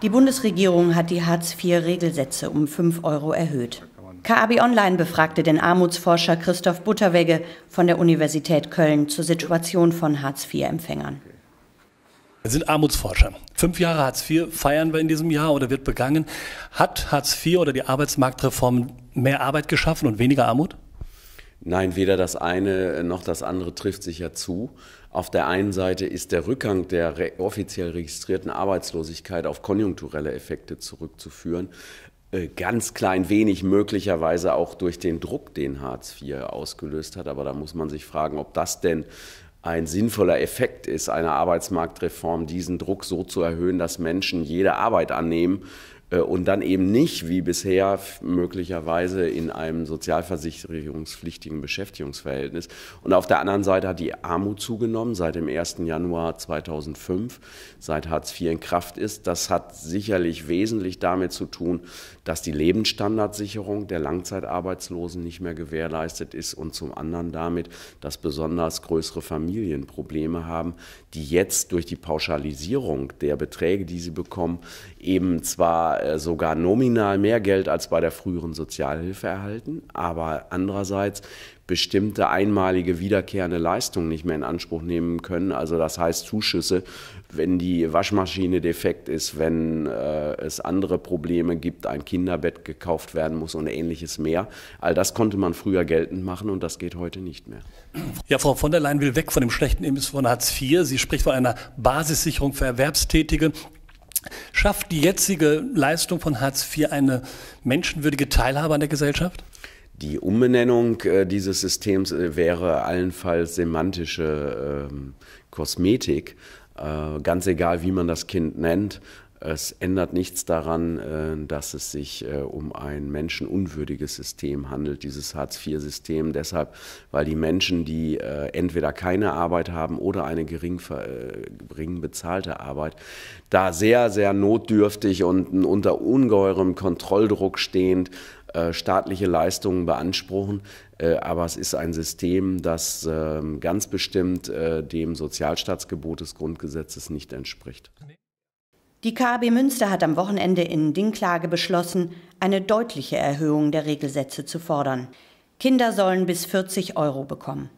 Die Bundesregierung hat die Hartz-IV-Regelsätze um 5 Euro erhöht. KAB Online befragte den Armutsforscher Christoph Butterwegge von der Universität Köln zur Situation von Hartz-IV-Empfängern. Wir sind Armutsforscher. Fünf Jahre Hartz IV feiern wir in diesem Jahr oder wird begangen. Hat Hartz IV oder die Arbeitsmarktreform mehr Arbeit geschaffen und weniger Armut? Nein, weder das eine noch das andere trifft sich ja zu. Auf der einen Seite ist der Rückgang der re offiziell registrierten Arbeitslosigkeit auf konjunkturelle Effekte zurückzuführen. Äh, ganz klein wenig möglicherweise auch durch den Druck, den Hartz IV ausgelöst hat. Aber da muss man sich fragen, ob das denn ein sinnvoller Effekt ist einer Arbeitsmarktreform, diesen Druck so zu erhöhen, dass Menschen jede Arbeit annehmen, äh, und dann eben nicht wie bisher möglicherweise in einem sozialversicherungspflichtigen Beschäftigungsverhältnis. Und auf der anderen Seite hat die Armut zugenommen seit dem 1. Januar 2005, seit Hartz IV in Kraft ist. Das hat sicherlich wesentlich damit zu tun, dass die Lebensstandardsicherung der Langzeitarbeitslosen nicht mehr gewährleistet ist und zum anderen damit, dass besonders größere Familien Probleme haben, die jetzt durch die Pauschalisierung der Beträge, die sie bekommen, eben zwar äh, sogar nominal mehr Geld als bei der früheren Sozialhilfe erhalten, aber andererseits bestimmte einmalige wiederkehrende Leistungen nicht mehr in Anspruch nehmen können. Also das heißt Zuschüsse, wenn die Waschmaschine defekt ist, wenn äh, es andere Probleme gibt, ein Kinderbett gekauft werden muss und ähnliches mehr. All das konnte man früher geltend machen und das geht heute nicht mehr. Ja, Frau von der Leyen will weg von dem schlechten Imbiss von Hartz IV. Sie spricht von einer Basissicherung für Erwerbstätige. Schafft die jetzige Leistung von Hartz IV eine menschenwürdige Teilhabe an der Gesellschaft? Die Umbenennung äh, dieses Systems äh, wäre allenfalls semantische ähm, äh, Kosmetik, ganz egal wie man das Kind nennt. Es ändert nichts daran, äh, dass es sich äh, um ein menschenunwürdiges System handelt, dieses Hartz-IV-System. Deshalb, weil die Menschen, die äh, entweder keine Arbeit haben oder eine gering, gering bezahlte Arbeit, da sehr, sehr notdürftig und unter ungeheurem Kontrolldruck stehend staatliche Leistungen beanspruchen. Aber es ist ein System, das ähm, ganz bestimmt dem Sozialstaatsgebot des Grundgesetzes nicht entspricht. Die KB Münster hat am Wochenende in Dingklage beschlossen, eine deutliche Erhöhung der Regelsätze zu fordern. Kinder sollen bis 40 Euro bekommen.